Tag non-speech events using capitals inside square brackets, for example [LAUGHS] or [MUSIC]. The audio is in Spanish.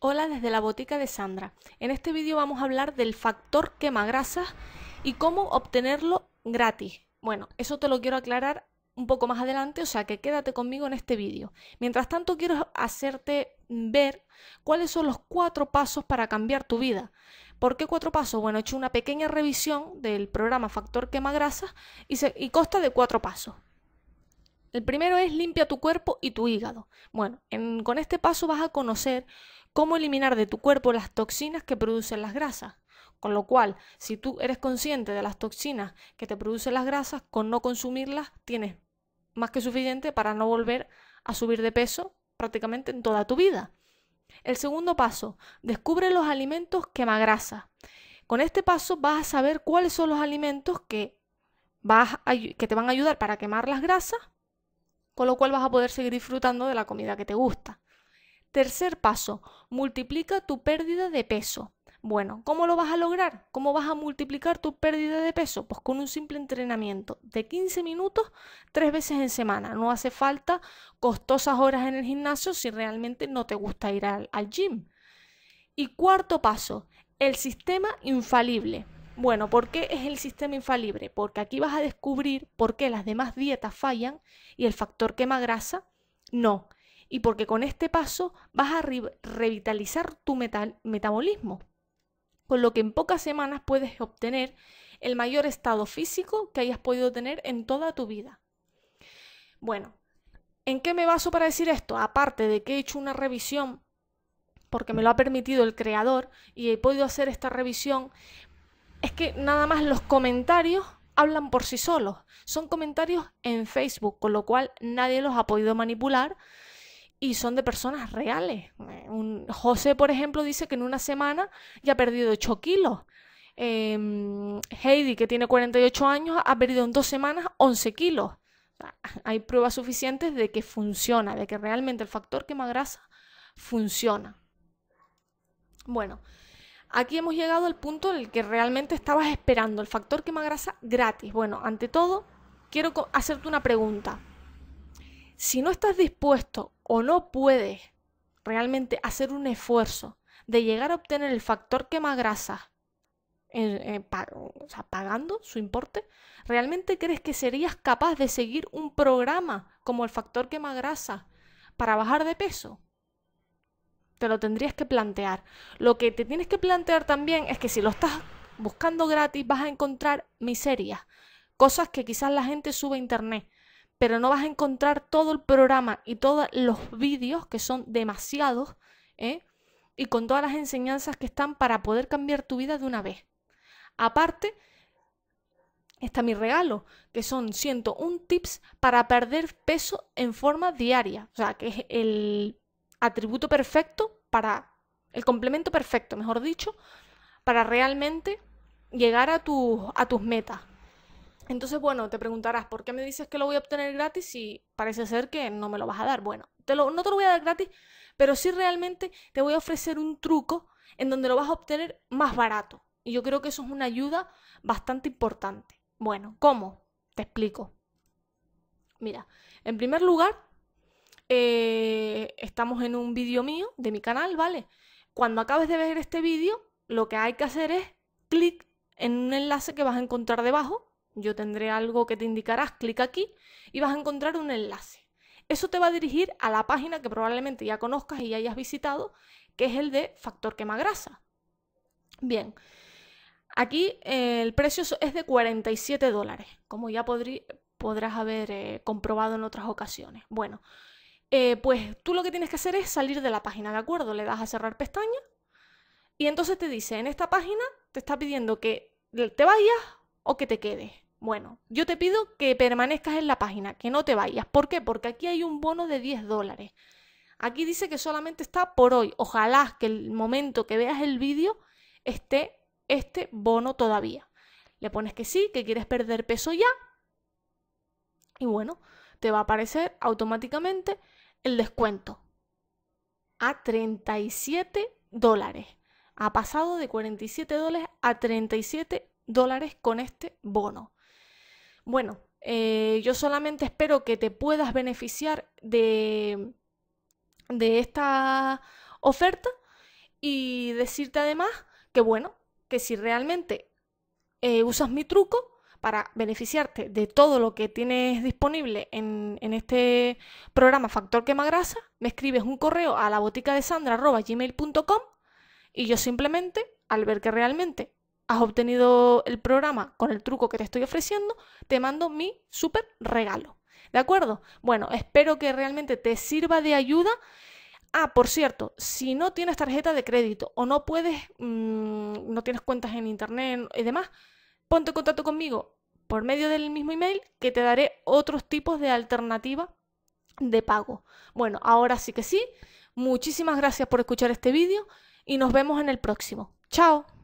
Hola desde la botica de Sandra. En este vídeo vamos a hablar del factor quema grasas y cómo obtenerlo gratis. Bueno, eso te lo quiero aclarar un poco más adelante, o sea que quédate conmigo en este vídeo. Mientras tanto quiero hacerte ver cuáles son los cuatro pasos para cambiar tu vida. ¿Por qué cuatro pasos? Bueno, he hecho una pequeña revisión del programa Factor quema y, y consta de cuatro pasos. El primero es limpia tu cuerpo y tu hígado. Bueno, con este paso vas a conocer cómo eliminar de tu cuerpo las toxinas que producen las grasas. Con lo cual, si tú eres consciente de las toxinas que te producen las grasas, con no consumirlas tienes más que suficiente para no volver a subir de peso prácticamente en toda tu vida. El segundo paso, descubre los alimentos grasa. Con este paso vas a saber cuáles son los alimentos que, vas que te van a ayudar para quemar las grasas, con lo cual vas a poder seguir disfrutando de la comida que te gusta. Tercer paso, multiplica tu pérdida de peso. Bueno, ¿cómo lo vas a lograr? ¿Cómo vas a multiplicar tu pérdida de peso? Pues con un simple entrenamiento de 15 minutos tres veces en semana. No hace falta costosas horas en el gimnasio si realmente no te gusta ir al, gym. Y cuarto paso, el sistema infalible. Bueno, ¿por qué es el sistema infalible? Porque aquí vas a descubrir por qué las demás dietas fallan y el factor quema grasa no y porque con este paso vas a revitalizar tu metabolismo, con lo que en pocas semanas puedes obtener el mayor estado físico que hayas podido tener en toda tu vida. Bueno, ¿en qué me baso para decir esto? Aparte de que he hecho una revisión, porque me lo ha permitido el creador y he podido hacer esta revisión, es que nada más los comentarios hablan por sí solos. Son comentarios en Facebook, con lo cual nadie los ha podido manipular y son de personas reales. Eh, un, José, por ejemplo, dice que en una semana ya ha perdido 8 kilos. Em, Heidi, que tiene 48 años, ha perdido en dos semanas 11 kilos. [LAUGHS] Hay pruebas suficientes de que funciona, de que realmente el factor grasa funciona. Bueno, aquí hemos llegado al punto en el que realmente estabas esperando el factor quemagrasa gratis. Bueno, ante todo, quiero hacerte una pregunta. Si no estás dispuesto o no puede realmente hacer un esfuerzo de llegar a obtener el factor quema grasa eh, pagando su importe, ¿realmente crees que serías capaz de seguir un programa como el factor quema grasa para bajar de peso? Te lo tendrías que plantear. Lo que te tienes que plantear también es que si lo estás buscando gratis vas a encontrar miserias, cosas que quizás la gente sube a internet, pero no vas a encontrar todo el programa y todos los vídeos, que son demasiados, ¿eh? y con todas las enseñanzas que están para poder cambiar tu vida de una vez. Aparte, está mi regalo, que son 101 tips para perder peso en forma diaria, o sea, que es el atributo perfecto para, el complemento perfecto, mejor dicho, para realmente llegar a, a tus metas. Entonces, bueno, te preguntarás, ¿por qué me dices que lo voy a obtener gratis si parece ser que no me lo vas a dar? Bueno, te no te lo voy a dar gratis, pero sí realmente te voy a ofrecer un truco en donde lo vas a obtener más barato. Y yo creo que eso es una ayuda bastante importante. Bueno, ¿cómo? Te explico. Mira, en primer lugar, eh, estamos en un vídeo mío de mi canal, ¿vale? Cuando acabes de ver este vídeo, lo que hay que hacer es clic en un enlace que vas a encontrar debajo yo tendré algo que te indicarás, clic aquí y vas a encontrar un enlace. Eso te va a dirigir a la página que probablemente ya conozcas y ya hayas visitado, que es el de factor Grasa. Bien, aquí eh, el precio es de 47 dólares, como ya podrás haber eh, comprobado en otras ocasiones. Bueno, eh, pues tú lo que tienes que hacer es salir de la página, ¿de acuerdo? Le das a cerrar pestaña y entonces te dice, en esta página te está pidiendo que te vayas o que te quedes. Bueno, yo te pido que permanezcas en la página, que no te vayas. ¿Por qué? Porque aquí hay un bono de 10 dólares. Aquí dice que solamente está por hoy. Ojalá que el momento que veas el vídeo esté este bono todavía. Le pones que sí, que quieres perder peso ya. Y bueno, te va a aparecer automáticamente el descuento a 37 dólares. Ha pasado de 47 dólares a 37 dólares con este bono. Bueno, eh, yo solamente espero que te puedas beneficiar de, esta oferta y decirte además que bueno, que si realmente eh, usas mi truco para beneficiarte de todo lo que tienes disponible en, este programa Factor Quema Grasa me escribes un correo a la botica de sandra y yo simplemente, al ver que realmente has obtenido el programa con el truco que te estoy ofreciendo, te mando mi súper regalo. ¿De acuerdo? Bueno, espero que realmente te sirva de ayuda. Ah, por cierto, si no tienes tarjeta de crédito o no puedes, mm, no tienes cuentas en internet y demás, ponte en contacto conmigo por medio del mismo email que te daré otros tipos de alternativa de pago. Bueno, ahora sí que sí. Muchísimas gracias por escuchar este vídeo y nos vemos en el próximo. ¡Chao!